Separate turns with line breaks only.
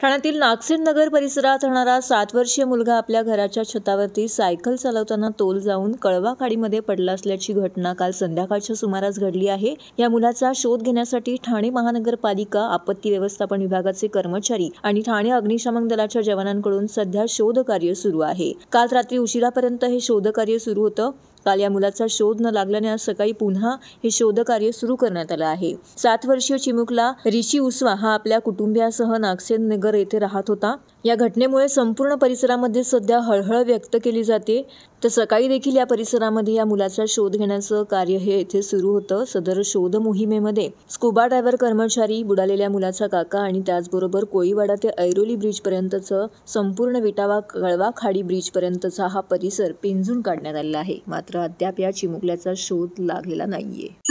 ठाण्यातील नागसेन नगर परिसरात राहणारा सात वर्षीय मुलगा आपल्या घराच्या छतावरती सायकल चालवताना तोल जाऊन कळवा खाडीमध्ये पडला असल्याची घटना काल संध्याकाळच्या सुमारास घडली आहे या मुलाचा शोध घेण्यासाठी ठाणे महानगरपालिका आपत्ती व्यवस्थापन विभागाचे कर्मचारी आणि ठाणे अग्निशमन दलाच्या जवानांकडून सध्या शोधकार्य सुरू आहे काल रात्री उशिरापर्यंत हे शोधकार्य सुरू होतं काल या मुलाचा शोध न लागल्याने आज सकाळी पुन्हा हे शोधकार्य सुरू करण्यात आलं आहे सात वर्षीय चिमुकला रिशी उसवा हा आपल्या कुटुंबियासह नागसेन नगर येथे राहत होता या घटनेमुळे संपूर्ण परिसरामध्ये सध्या हळहळ व्यक्त केली जाते तर सकाळी देखील या परिसरामध्ये या मुलाचा शोध घेण्याचं कार्य हे येथे सुरू होतं सदर शोध मोहिमेमध्ये स्कुबा ड्रायव्हर कर्मचारी बुडालेल्या मुलाचा काका आणि त्याचबरोबर कोळीवाडा ते ऐरोली ब्रिजपर्यंतचं संपूर्ण विटावा कळवा खाडी ब्रिजपर्यंतचा हा परिसर पिंजून काढण्यात आलेला आहे मात्र अद्याप या चिमुकल्याचा शोध लागलेला नाहीये